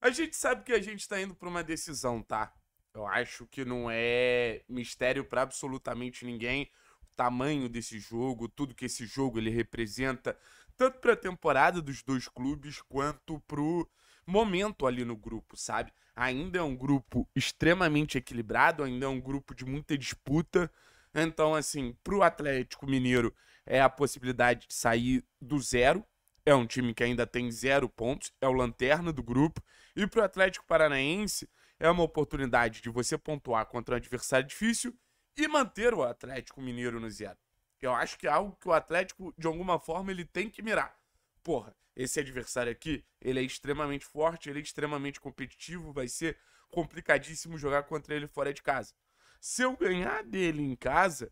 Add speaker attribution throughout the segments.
Speaker 1: A gente sabe que a gente tá indo pra uma decisão, tá? Eu acho que não é mistério para absolutamente ninguém o tamanho desse jogo, tudo que esse jogo ele representa, tanto para a temporada dos dois clubes quanto pro momento ali no grupo, sabe? Ainda é um grupo extremamente equilibrado, ainda é um grupo de muita disputa. Então, assim, pro Atlético Mineiro é a possibilidade de sair do zero, é um time que ainda tem zero pontos, é o lanterna do grupo. E para o Atlético Paranaense, é uma oportunidade de você pontuar contra um adversário difícil e manter o Atlético Mineiro no zero. Eu acho que é algo que o Atlético, de alguma forma, ele tem que mirar. Porra, esse adversário aqui, ele é extremamente forte, ele é extremamente competitivo, vai ser complicadíssimo jogar contra ele fora de casa. Se eu ganhar dele em casa,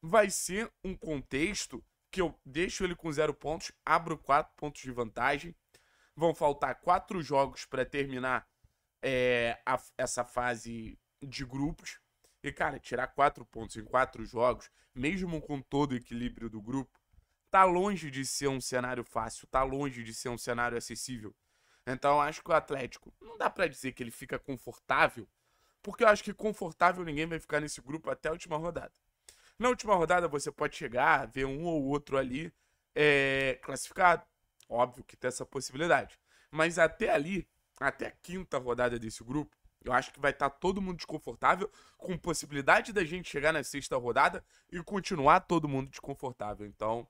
Speaker 1: vai ser um contexto que eu deixo ele com zero pontos, abro quatro pontos de vantagem. Vão faltar quatro jogos para terminar é, a, essa fase de grupos. E, cara, tirar quatro pontos em quatro jogos, mesmo com todo o equilíbrio do grupo, tá longe de ser um cenário fácil, tá longe de ser um cenário acessível. Então, acho que o Atlético não dá para dizer que ele fica confortável, porque eu acho que confortável ninguém vai ficar nesse grupo até a última rodada. Na última rodada, você pode chegar, ver um ou outro ali é, classificado. Óbvio que tem essa possibilidade. Mas até ali, até a quinta rodada desse grupo, eu acho que vai estar tá todo mundo desconfortável, com possibilidade da gente chegar na sexta rodada e continuar todo mundo desconfortável. Então,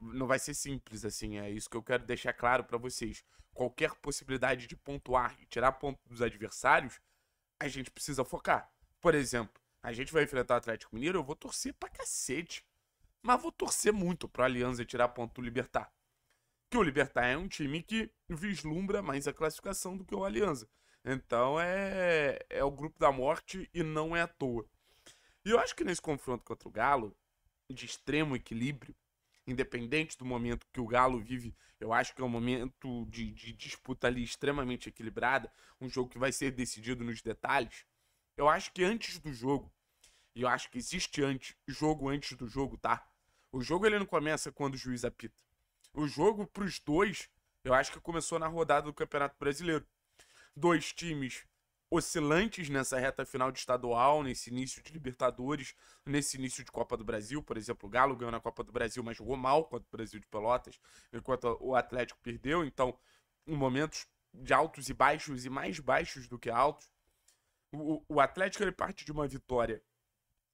Speaker 1: não vai ser simples assim, é isso que eu quero deixar claro para vocês. Qualquer possibilidade de pontuar e tirar ponto dos adversários, a gente precisa focar. Por exemplo, a gente vai enfrentar o Atlético Mineiro, eu vou torcer pra cacete. Mas vou torcer muito pro Alianza tirar ponto do Libertar. Que o Libertar é um time que vislumbra mais a classificação do que o Alianza. Então é, é o grupo da morte e não é à toa. E eu acho que nesse confronto contra o Galo, de extremo equilíbrio, independente do momento que o Galo vive, eu acho que é um momento de, de, disputa ali extremamente equilibrada, um jogo que vai ser decidido nos detalhes. Eu acho que antes do jogo, e eu acho que existe antes, jogo antes do jogo, tá? O jogo ele não começa quando o juiz apita. O jogo pros dois, eu acho que começou na rodada do Campeonato Brasileiro. Dois times oscilantes nessa reta final de estadual, nesse início de Libertadores, nesse início de Copa do Brasil, por exemplo, o Galo ganhou na Copa do Brasil, mas jogou mal contra o Brasil de Pelotas, enquanto o Atlético perdeu, então, em momentos de altos e baixos e mais baixos do que altos. O, o Atlético ele parte de uma vitória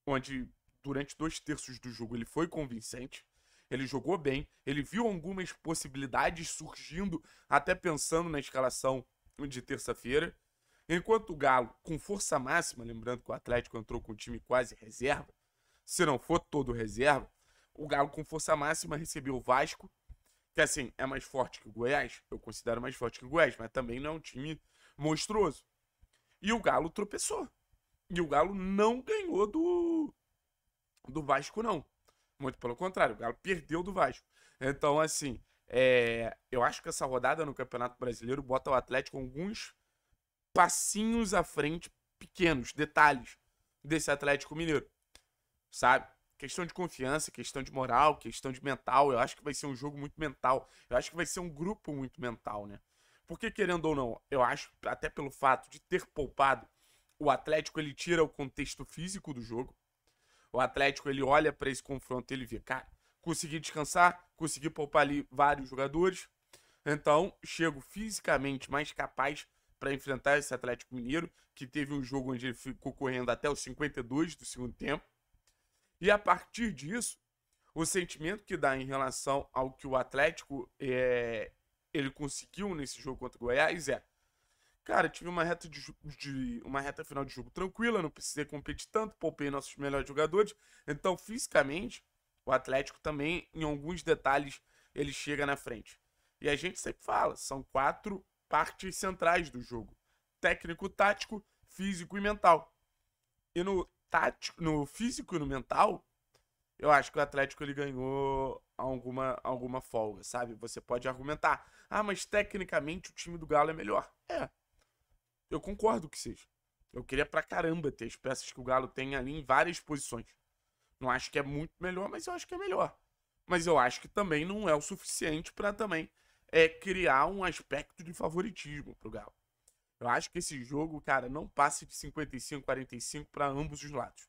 Speaker 1: onde durante dois terços do jogo ele foi convincente, ele jogou bem, ele viu algumas possibilidades surgindo, até pensando na escalação de terça-feira. Enquanto o Galo, com força máxima, lembrando que o Atlético entrou com o time quase reserva, se não for todo reserva, o Galo com força máxima recebeu o Vasco, que assim, é mais forte que o Goiás, eu considero mais forte que o Goiás, mas também não é um time monstruoso. E o Galo tropeçou. E o Galo não ganhou do, do Vasco, não. Muito pelo contrário, o Galo perdeu do Vasco. Então, assim, é, eu acho que essa rodada no Campeonato Brasileiro bota o Atlético alguns passinhos à frente, pequenos, detalhes desse Atlético Mineiro. Sabe? Questão de confiança, questão de moral, questão de mental. Eu acho que vai ser um jogo muito mental. Eu acho que vai ser um grupo muito mental, né? Porque, querendo ou não, eu acho, até pelo fato de ter poupado o Atlético ele tira o contexto físico do jogo. O Atlético ele olha para esse confronto e ele vê, cara, consegui descansar, consegui poupar ali vários jogadores. Então, chego fisicamente mais capaz para enfrentar esse Atlético Mineiro, que teve um jogo onde ele ficou correndo até os 52 do segundo tempo. E a partir disso, o sentimento que dá em relação ao que o Atlético é, ele conseguiu nesse jogo contra o Goiás é Cara, tive uma reta, de, de, uma reta final de jogo tranquila, não precisei competir tanto, poupei nossos melhores jogadores. Então, fisicamente, o Atlético também, em alguns detalhes, ele chega na frente. E a gente sempre fala, são quatro partes centrais do jogo: técnico, tático, físico e mental. E no tático, no físico e no mental, eu acho que o Atlético ele ganhou alguma, alguma folga, sabe? Você pode argumentar: "Ah, mas tecnicamente o time do Galo é melhor". É, eu concordo que seja. Eu queria pra caramba ter as peças que o Galo tem ali em várias posições. Não acho que é muito melhor, mas eu acho que é melhor. Mas eu acho que também não é o suficiente para também é, criar um aspecto de favoritismo pro Galo. Eu acho que esse jogo, cara, não passe de 55 45 para ambos os lados.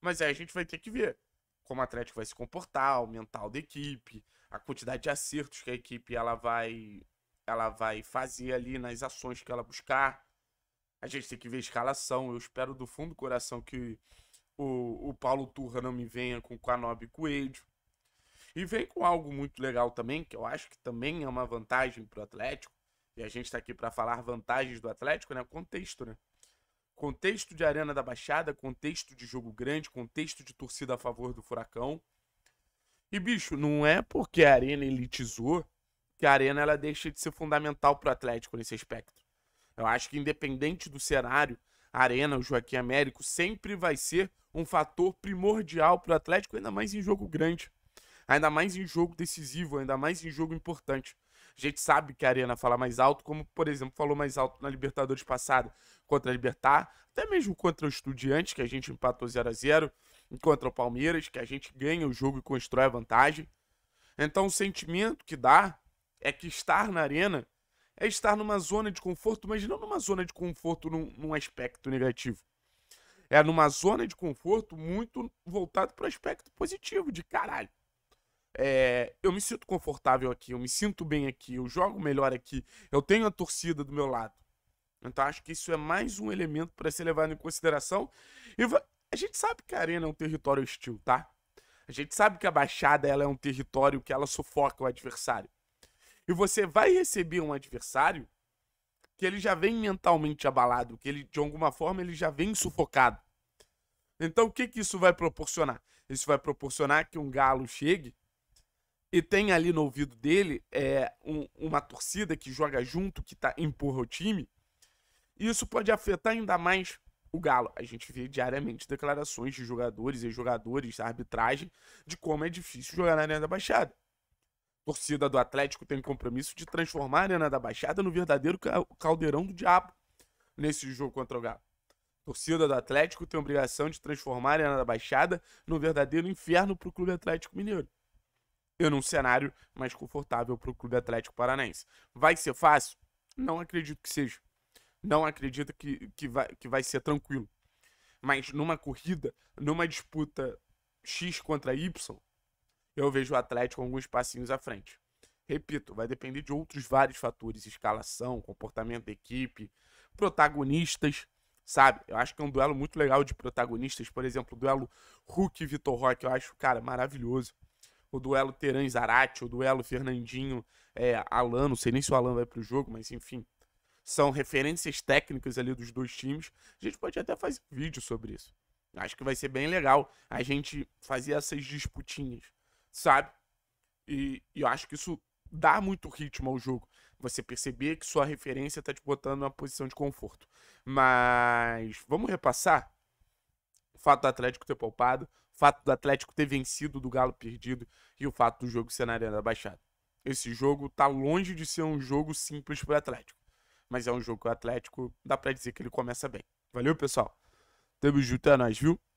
Speaker 1: Mas aí a gente vai ter que ver como o Atlético vai se comportar, o mental da equipe, a quantidade de acertos que a equipe ela vai ela vai fazer ali nas ações que ela buscar. A gente tem que ver a escalação. Eu espero do fundo do coração que o, o Paulo Turra não me venha com Canob e Coelho. E vem com algo muito legal também, que eu acho que também é uma vantagem para o Atlético. E a gente está aqui para falar vantagens do Atlético, né? Contexto, né? Contexto de Arena da Baixada, contexto de jogo grande, contexto de torcida a favor do Furacão. E, bicho, não é porque a Arena elitizou que a Arena ela deixa de ser fundamental para o Atlético nesse aspecto. Eu acho que, independente do cenário, a Arena, o Joaquim Américo, sempre vai ser um fator primordial para o Atlético, ainda mais em jogo grande, ainda mais em jogo decisivo, ainda mais em jogo importante. A gente sabe que a Arena fala mais alto, como, por exemplo, falou mais alto na Libertadores passada, contra a Libertar, até mesmo contra o Estudiantes, que a gente empatou 0 a 0 contra o Palmeiras, que a gente ganha o jogo e constrói a vantagem. Então, o sentimento que dá é que estar na arena é estar numa zona de conforto, mas não numa zona de conforto num, num aspecto negativo. É numa zona de conforto muito voltado para o aspecto positivo, de caralho. É, eu me sinto confortável aqui, eu me sinto bem aqui, eu jogo melhor aqui, eu tenho a torcida do meu lado. Então acho que isso é mais um elemento para ser levado em consideração. E a gente sabe que a arena é um território hostil, tá? A gente sabe que a Baixada ela é um território que ela sufoca o adversário. E você vai receber um adversário que ele já vem mentalmente abalado, que ele, de alguma forma, ele já vem sufocado. Então, o que, que isso vai proporcionar? Isso vai proporcionar que um galo chegue e tem ali no ouvido dele é, um, uma torcida que joga junto, que tá, empurra o time. E isso pode afetar ainda mais o Galo. A gente vê diariamente declarações de jogadores e jogadores da arbitragem de como é difícil jogar na Arena da Baixada torcida do Atlético tem compromisso de transformar a Arena da Baixada no verdadeiro caldeirão do diabo nesse jogo contra o Galo. torcida do Atlético tem obrigação de transformar a Arena da Baixada no verdadeiro inferno para o Clube Atlético Mineiro. E num cenário mais confortável para o Clube Atlético Paranaense. Vai ser fácil? Não acredito que seja. Não acredito que, que, vai, que vai ser tranquilo. Mas numa corrida, numa disputa X contra Y, eu vejo o Atlético alguns passinhos à frente. Repito, vai depender de outros vários fatores: escalação, comportamento da equipe, protagonistas, sabe? Eu acho que é um duelo muito legal de protagonistas. Por exemplo, o duelo Hulk e Vitor Roque, eu acho, cara, maravilhoso. O duelo Teran Zarate, o duelo Fernandinho, é, Alan, não sei nem se o Alan vai pro jogo, mas enfim. São referências técnicas ali dos dois times. A gente pode até fazer um vídeo sobre isso. Acho que vai ser bem legal a gente fazer essas disputinhas sabe? E, e eu acho que isso dá muito ritmo ao jogo. Você perceber que sua referência tá te botando numa posição de conforto. Mas vamos repassar? O fato do Atlético ter poupado, o fato do Atlético ter vencido, do Galo perdido e o fato do jogo ser na Arena Baixada. Esse jogo tá longe de ser um jogo simples pro Atlético. Mas é um jogo que o Atlético dá pra dizer que ele começa bem. Valeu, pessoal. Tamo junto, é nóis, viu?